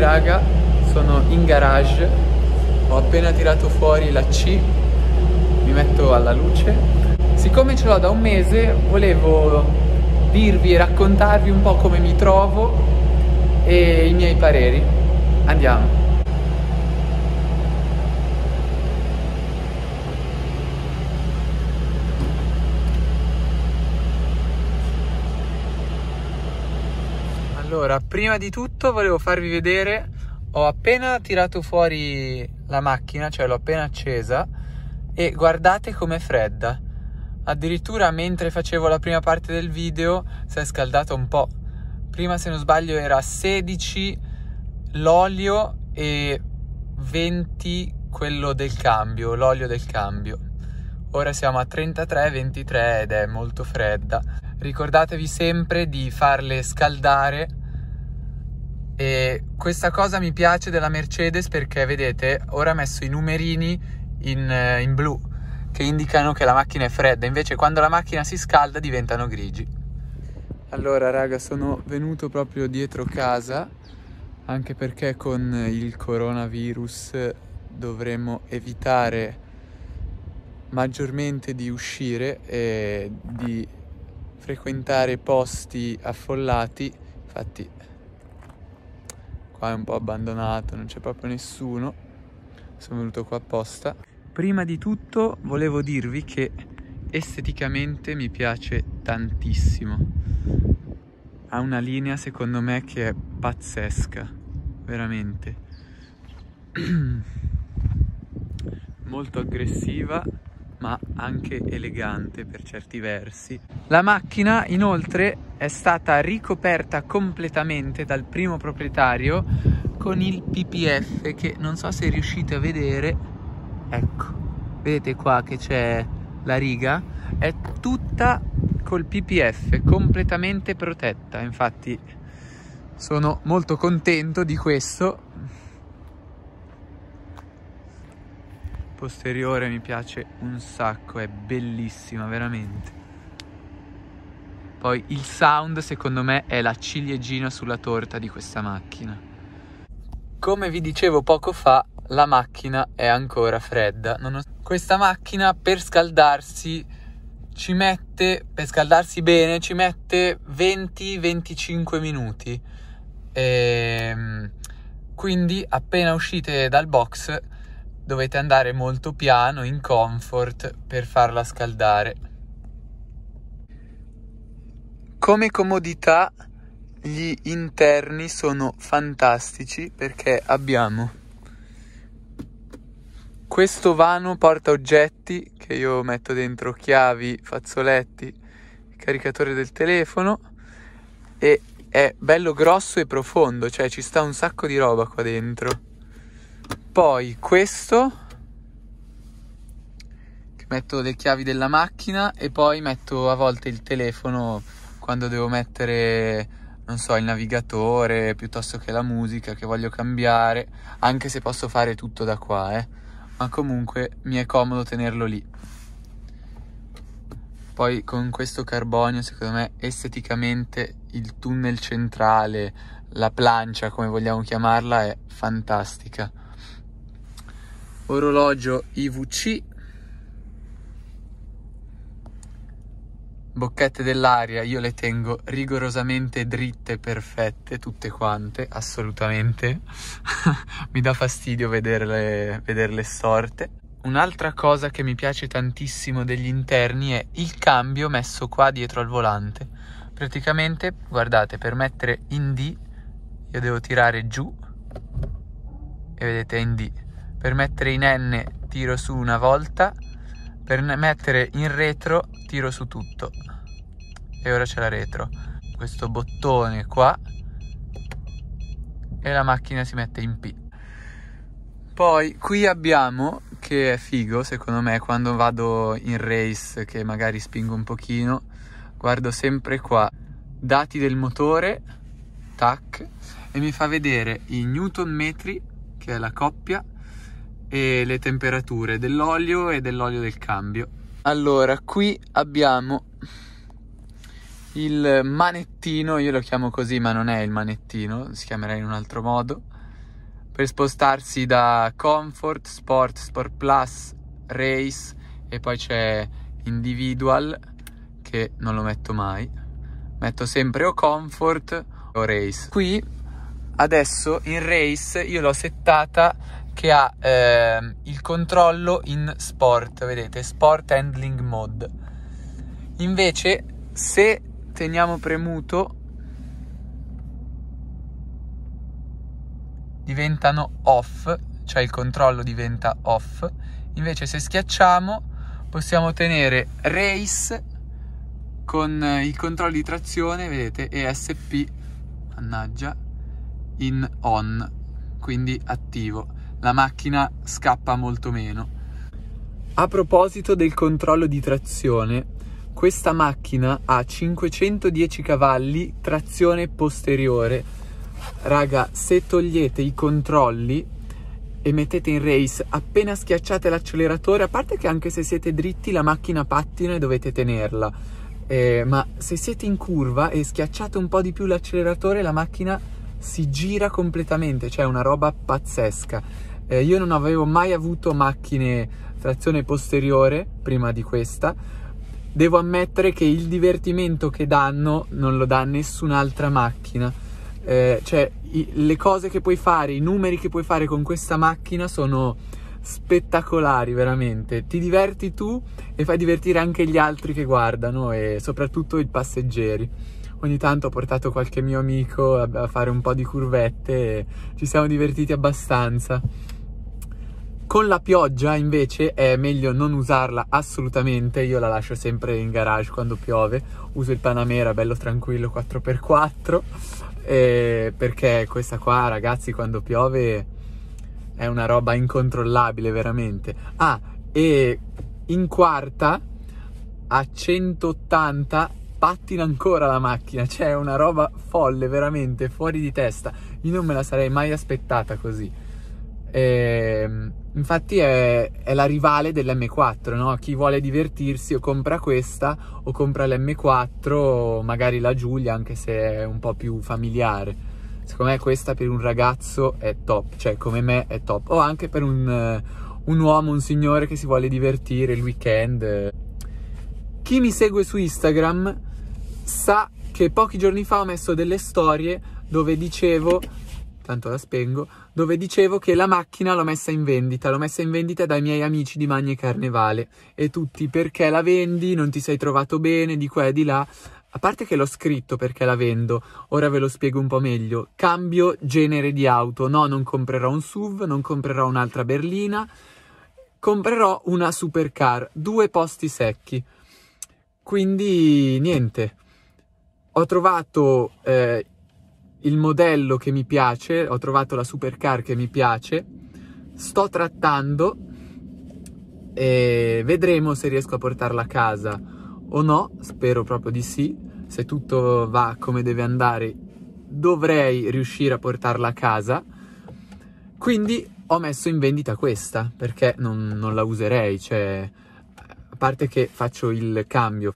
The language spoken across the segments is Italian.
raga sono in garage ho appena tirato fuori la C mi metto alla luce siccome ce l'ho da un mese volevo dirvi e raccontarvi un po' come mi trovo e i miei pareri andiamo Allora, prima di tutto volevo farvi vedere, ho appena tirato fuori la macchina, cioè l'ho appena accesa e guardate com'è fredda. Addirittura mentre facevo la prima parte del video si è scaldata un po'. Prima se non sbaglio era 16 l'olio e 20 quello del cambio, l'olio del cambio. Ora siamo a 33, 23 ed è molto fredda. Ricordatevi sempre di farle scaldare e questa cosa mi piace della Mercedes perché vedete, ora ha messo i numerini in, eh, in blu che indicano che la macchina è fredda, invece quando la macchina si scalda diventano grigi. Allora raga, sono venuto proprio dietro casa, anche perché con il coronavirus dovremmo evitare maggiormente di uscire e di frequentare posti affollati. Infatti qua è un po' abbandonato, non c'è proprio nessuno, sono venuto qua apposta. Prima di tutto volevo dirvi che esteticamente mi piace tantissimo, ha una linea secondo me che è pazzesca, veramente. molto aggressiva ma anche elegante per certi versi. La macchina inoltre è stata ricoperta completamente dal primo proprietario con il PPF che non so se riuscite a vedere, ecco, vedete qua che c'è la riga, è tutta col PPF completamente protetta, infatti sono molto contento di questo posteriore mi piace un sacco, è bellissima veramente. Poi il sound secondo me è la ciliegina sulla torta di questa macchina. Come vi dicevo poco fa, la macchina è ancora fredda. Ho... Questa macchina per scaldarsi ci mette, per scaldarsi bene, ci mette 20-25 minuti. E... Ehm, quindi appena uscite dal box dovete andare molto piano in comfort per farla scaldare. Come comodità gli interni sono fantastici perché abbiamo questo vano porta oggetti che io metto dentro chiavi, fazzoletti, caricatore del telefono e è bello grosso e profondo, cioè ci sta un sacco di roba qua dentro poi questo metto le chiavi della macchina e poi metto a volte il telefono quando devo mettere non so il navigatore piuttosto che la musica che voglio cambiare anche se posso fare tutto da qua eh. ma comunque mi è comodo tenerlo lì poi con questo carbonio secondo me esteticamente il tunnel centrale la plancia come vogliamo chiamarla è fantastica orologio IVC, bocchette dell'aria io le tengo rigorosamente dritte, perfette, tutte quante, assolutamente. mi dà fastidio vederle, vederle storte. Un'altra cosa che mi piace tantissimo degli interni è il cambio messo qua dietro al volante. Praticamente, guardate, per mettere in D io devo tirare giù e vedete è in D per mettere in N tiro su una volta, per mettere in retro tiro su tutto. E ora c'è la retro. Questo bottone qua e la macchina si mette in P. Poi qui abbiamo, che è figo secondo me, quando vado in race che magari spingo un pochino, guardo sempre qua, dati del motore, tac, e mi fa vedere i newton metri, che è la coppia, e le temperature dell'olio e dell'olio del cambio. Allora, qui abbiamo il manettino, io lo chiamo così, ma non è il manettino, si chiamerà in un altro modo, per spostarsi da Comfort, Sport, Sport Plus, Race e poi c'è Individual che non lo metto mai. Metto sempre o Comfort o Race. Qui adesso in Race io l'ho settata che ha eh, il controllo in sport, vedete, sport handling mode. Invece se teniamo premuto diventano off, cioè il controllo diventa off. Invece se schiacciamo possiamo tenere race con i controlli di trazione, vedete, ESP, mannaggia, in on, quindi attivo la macchina scappa molto meno. A proposito del controllo di trazione, questa macchina ha 510 cavalli trazione posteriore. Raga, se togliete i controlli e mettete in race, appena schiacciate l'acceleratore, a parte che anche se siete dritti la macchina pattina e dovete tenerla, eh, ma se siete in curva e schiacciate un po' di più l'acceleratore la macchina si gira completamente, cioè è una roba pazzesca. Eh, io non avevo mai avuto macchine trazione posteriore prima di questa. Devo ammettere che il divertimento che danno non lo dà nessun'altra macchina. Eh, cioè, i, le cose che puoi fare, i numeri che puoi fare con questa macchina sono spettacolari veramente. Ti diverti tu e fai divertire anche gli altri che guardano e soprattutto i passeggeri. Ogni tanto ho portato qualche mio amico a, a fare un po' di curvette e ci siamo divertiti abbastanza. Con la pioggia invece è meglio non usarla assolutamente, io la lascio sempre in garage quando piove, uso il Panamera bello tranquillo 4x4 eh, perché questa qua ragazzi quando piove è una roba incontrollabile veramente. Ah, e in quarta a 180 pattina ancora la macchina, cioè una roba folle veramente fuori di testa, io non me la sarei mai aspettata così. E, ehm, infatti è, è, la rivale dell'M4, no? Chi vuole divertirsi o compra questa o compra l'M4 o magari la Giulia anche se è un po' più familiare. Secondo me questa per un ragazzo è top, cioè come me è top. O anche per un, un uomo, un signore che si vuole divertire il weekend. Chi mi segue su Instagram sa che pochi giorni fa ho messo delle storie dove dicevo tanto la spengo, dove dicevo che la macchina l'ho messa in vendita, l'ho messa in vendita dai miei amici di Magni Carnevale e tutti perché la vendi, non ti sei trovato bene, di qua e di là. A parte che l'ho scritto perché la vendo, ora ve lo spiego un po' meglio. Cambio genere di auto, no, non comprerò un SUV, non comprerò un'altra berlina, comprerò una supercar, due posti secchi. Quindi niente, ho trovato eh, il modello che mi piace, ho trovato la supercar che mi piace, sto trattando e vedremo se riesco a portarla a casa o no, spero proprio di sì, se tutto va come deve andare dovrei riuscire a portarla a casa, quindi ho messo in vendita questa perché non, non la userei, cioè a parte che faccio il cambio.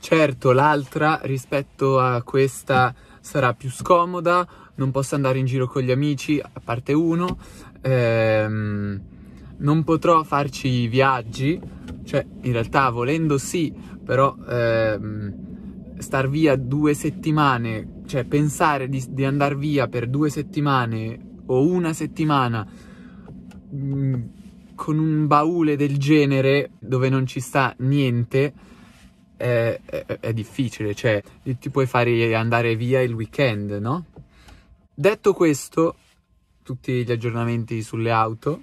Certo, l'altra rispetto a questa sarà più scomoda, non posso andare in giro con gli amici, a parte uno, ehm, non potrò farci viaggi, cioè in realtà volendo sì, però ehm, star via due settimane, cioè pensare di, di andare via per due settimane o una settimana mh, mm, con un baule del genere dove non ci sta niente, è, è, è difficile, cioè ti puoi fare andare via il weekend, no? Detto questo, tutti gli aggiornamenti sulle auto.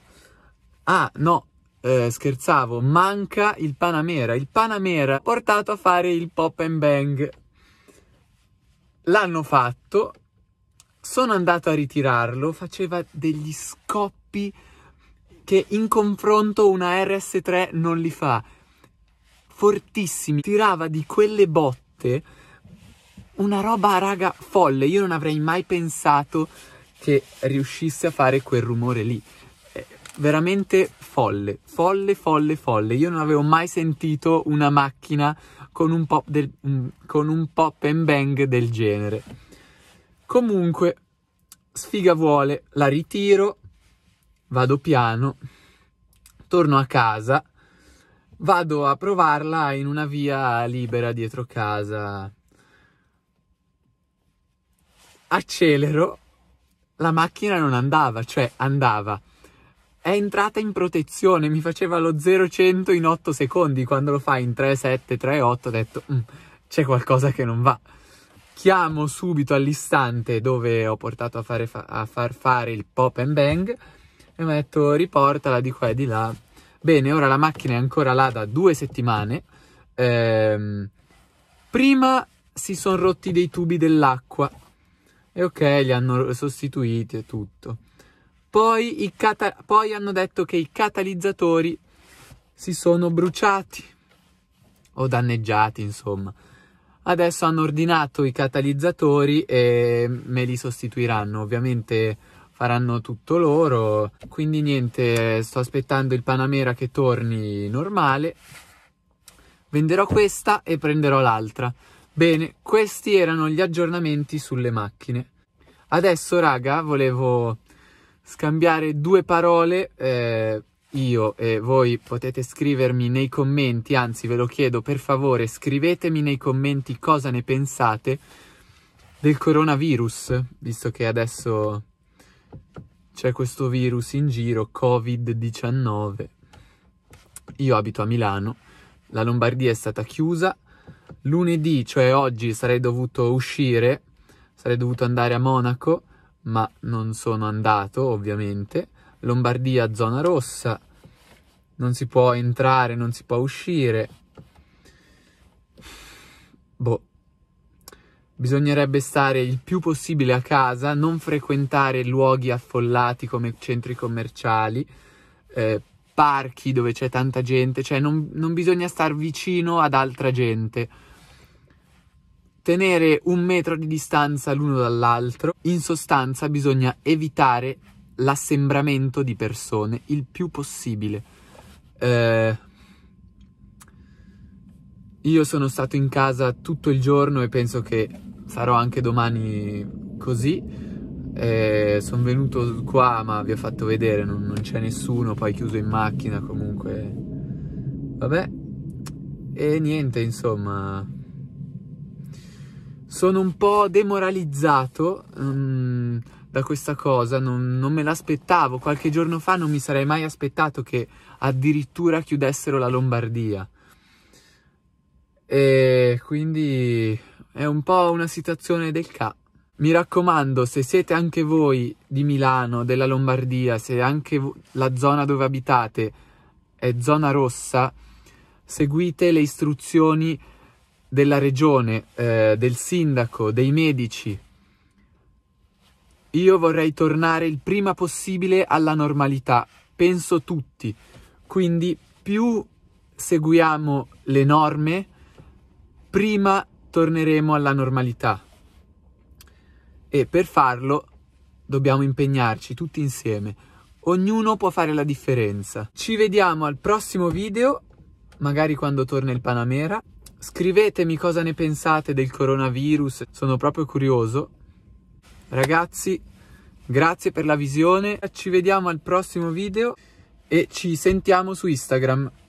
Ah, no, eh, scherzavo, manca il Panamera. Il Panamera portato a fare il pop and bang. L'hanno fatto, sono andato a ritirarlo, faceva degli scoppi che in confronto una RS3 non li fa fortissimi, tirava di quelle botte una roba, raga, folle. Io non avrei mai pensato che riuscisse a fare quel rumore lì. È veramente folle, folle, folle, folle. Io non avevo mai sentito una macchina con un pop, del, mm, con un pop and bang del genere. Comunque, sfiga vuole, la ritiro, vado piano, torno a casa vado a provarla in una via libera dietro casa. Accelero, la macchina non andava, cioè andava. È entrata in protezione, mi faceva lo 0-100 in 8 secondi, quando lo fa in 3-7, 3-8 ho detto mm, c'è qualcosa che non va. Chiamo subito all'istante dove ho portato a, fare fa- a far fare il pop and bang e mi ha detto riportala di qua e di là Bene, ora la macchina è ancora là da due settimane. Ehm, prima si sono rotti dei tubi dell'acqua e ok, li hanno sostituiti e tutto. Poi, cata- poi hanno detto che i catalizzatori si sono bruciati o danneggiati, insomma. Adesso hanno ordinato i catalizzatori e me li sostituiranno. Ovviamente faranno tutto loro. Quindi niente, sto aspettando il Panamera che torni normale. Venderò questa e prenderò l'altra. Bene, questi erano gli aggiornamenti sulle macchine. Adesso, raga, volevo scambiare due parole. Eh, io e voi potete scrivermi nei commenti, anzi ve lo chiedo per favore, scrivetemi nei commenti cosa ne pensate del coronavirus, visto che adesso c'è questo virus in giro, Covid-19. Io abito a Milano, la Lombardia è stata chiusa. Lunedì, cioè oggi, sarei dovuto uscire, sarei dovuto andare a Monaco, ma non sono andato, ovviamente. Lombardia, zona rossa, non si può entrare, non si può uscire. Boh, Bisognerebbe stare il più possibile a casa, non frequentare luoghi affollati come centri commerciali, eh, parchi dove c'è tanta gente, cioè non, non bisogna stare vicino ad altra gente. Tenere un metro di distanza l'uno dall'altro, in sostanza bisogna evitare l'assembramento di persone il più possibile. Eh, io sono stato in casa tutto il giorno e penso che farò anche domani così. Eh, sono venuto qua ma vi ho fatto vedere, non, non c'è nessuno, poi chiuso in macchina comunque. Vabbè. E niente, insomma. Sono un po' demoralizzato um, da questa cosa, non, non me l'aspettavo. Qualche giorno fa non mi sarei mai aspettato che addirittura chiudessero la Lombardia. E quindi è un po' una situazione del ca. Mi raccomando, se siete anche voi di Milano, della Lombardia, se anche la zona dove abitate è zona rossa, seguite le istruzioni della regione, eh, del sindaco, dei medici. Io vorrei tornare il prima possibile alla normalità, penso tutti. Quindi più seguiamo le norme, prima torneremo alla normalità. E per farlo dobbiamo impegnarci tutti insieme. Ognuno può fare la differenza. Ci vediamo al prossimo video, magari quando torna il Panamera. Scrivetemi cosa ne pensate del coronavirus, sono proprio curioso. Ragazzi, grazie per la visione, ci vediamo al prossimo video e ci sentiamo su Instagram.